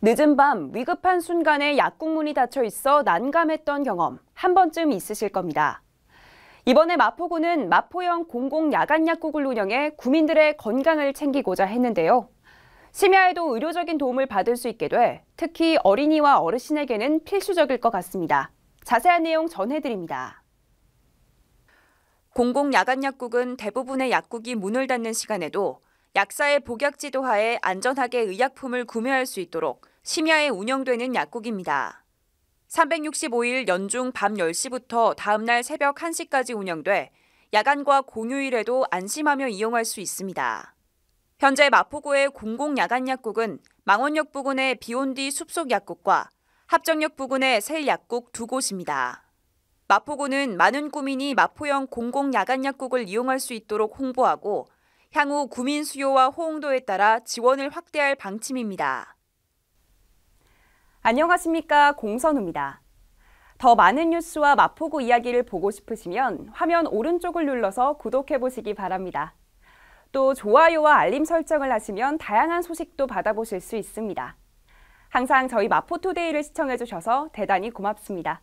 늦은 밤 위급한 순간에 약국문이 닫혀 있어 난감했던 경험 한 번쯤 있으실 겁니다. 이번에 마포구는 마포형 공공 야간 약국을 운영해 구민들의 건강을 챙기고자 했는데요. 심야에도 의료적인 도움을 받을 수 있게 돼 특히 어린이와 어르신에게는 필수적일 것 같습니다. 자세한 내용 전해드립니다. 공공 야간 약국은 대부분의 약국이 문을 닫는 시간에도 약사의 복약 지도하에 안전하게 의약품을 구매할 수 있도록 심야에 운영되는 약국입니다. 365일 연중 밤 10시부터 다음날 새벽 1시까지 운영돼 야간과 공휴일에도 안심하며 이용할 수 있습니다. 현재 마포구의 공공야간약국은 망원역 부근의 비온디 숲속약국과 합정역 부근의 셀약국 두 곳입니다. 마포구는 많은 구민이 마포형 공공야간약국을 이용할 수 있도록 홍보하고 향후 구민 수요와 호응도에 따라 지원을 확대할 방침입니다. 안녕하십니까 공선우입니다. 더 많은 뉴스와 마포구 이야기를 보고 싶으시면 화면 오른쪽을 눌러서 구독해 보시기 바랍니다. 또 좋아요와 알림 설정을 하시면 다양한 소식도 받아보실 수 있습니다. 항상 저희 마포투데이를 시청해 주셔서 대단히 고맙습니다.